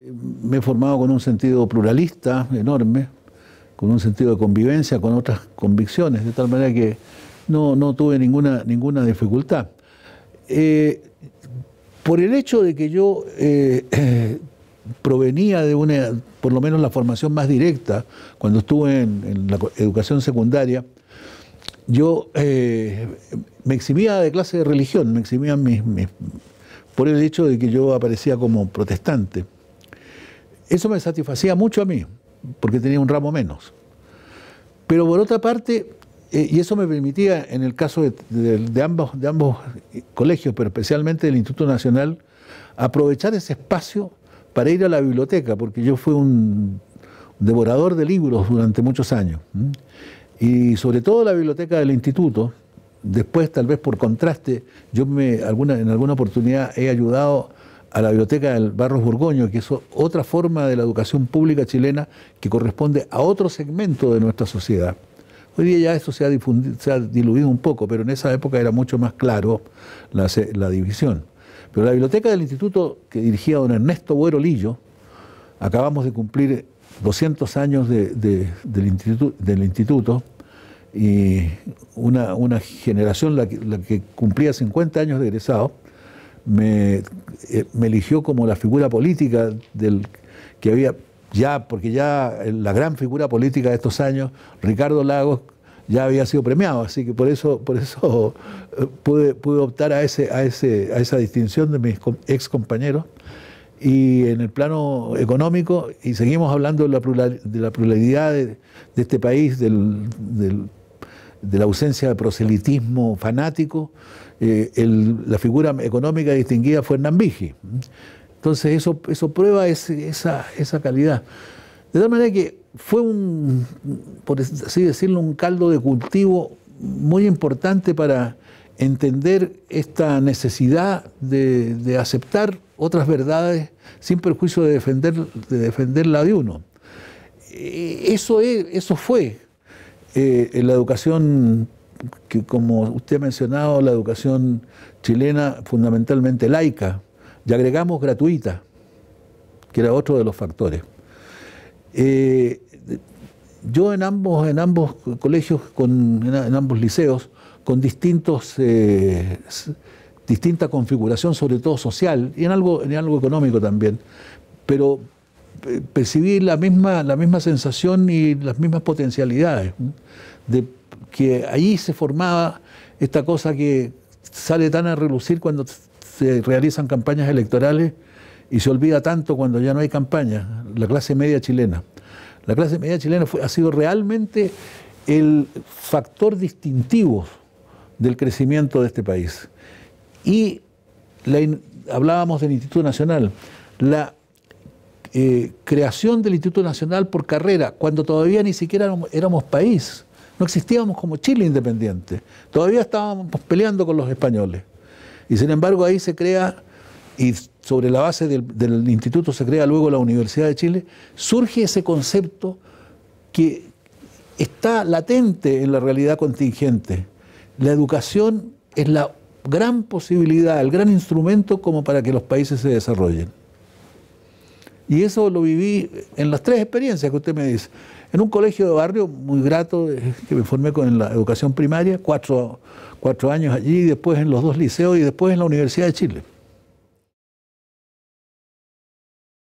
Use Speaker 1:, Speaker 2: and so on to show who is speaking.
Speaker 1: Me he formado con un sentido pluralista enorme, con un sentido de convivencia, con otras convicciones, de tal manera que no, tuve ninguna, ninguna dificultad. Eh, por el hecho de que yo eh, provenía de una, por lo menos la formación más directa, cuando estuve en, la educación secundaria, yo eh, me eximía de clase de religión, me eximía por el hecho de que yo aparecía como protestante. Eso me satisfacía mucho a mí, porque tenía un ramo menos. Pero por otra parte, eh, y eso me permitía, en el caso de, ambos, de ambos colegios, pero especialmente del Instituto Nacional, aprovechar ese espacio para ir a la biblioteca, porque yo fui un devorador de libros durante muchos años. Y sobre todo la biblioteca del instituto, después tal vez por contraste, yo me, alguna, en alguna oportunidad he ayudado a la biblioteca del Barros Burgoño, que es otra forma de la educación pública chilena que corresponde a otro segmento de nuestra sociedad. Hoy día ya eso se ha, se ha diluido un poco, pero en esa época era mucho más claro la, división. Pero la biblioteca del instituto que dirigía don Ernesto Buero Lillo, acabamos de cumplir 200 años del, instituto, del instituto y una, generación la que, que, cumplía 50 años de egresado, eh, me, eligió como la figura política del que había ya, porque ya la gran figura política de estos años, Ricardo Lagos, ya había sido premiado, así que por eso, por eso eh, pude, optar a, ese, a, ese, a esa distinción de mis ex compañeros. Y en el plano económico, y seguimos hablando de la pluralidad de, este país, del de la ausencia de proselitismo fanático, eh, la figura económica distinguida fue Hernán Vigi. Entonces eso, eso prueba esa, calidad. De tal manera que fue un, por así decirlo, un caldo de cultivo muy importante para entender esta necesidad de, aceptar otras verdades sin perjuicio de defender, de defender la de uno. Eh, eso, es, eso fue eh, en la educación que como usted ha mencionado, la educación chilena fundamentalmente laica, y agregamos gratuita, que era otro de los factores. Eh, yo en ambos, en ambos colegios, en, ambos liceos, con distintos, eh, distinta configuración, sobre todo social, y en algo, en algo económico también, pero percibí la misma, la misma sensación y las mismas potencialidades, de que ahí se formaba esta cosa que sale tan a relucir cuando se realizan campañas electorales y se olvida tanto cuando ya no hay campaña, la clase media chilena. La clase media chilena ha sido realmente el factor distintivo del crecimiento de este país. Y hablábamos del Instituto Nacional, la eh, creación del Instituto Nacional por Carrera, cuando todavía ni siquiera éramos, país, no existíamos como Chile independiente, todavía estábamos peleando con los españoles. Y sin embargo ahí se crea, y sobre la base del instituto se crea luego la Universidad de Chile, surge ese concepto que está latente en la realidad contingente. La educación es la gran posibilidad, el gran instrumento como para que los países se desarrollen. Y eso lo viví en las tres experiencias que usted me dice. En un colegio de barrio muy grato, eh, que me formé con la educación primaria, cuatro, cuatro años allí, después en los dos liceos y después en la Universidad de Chile.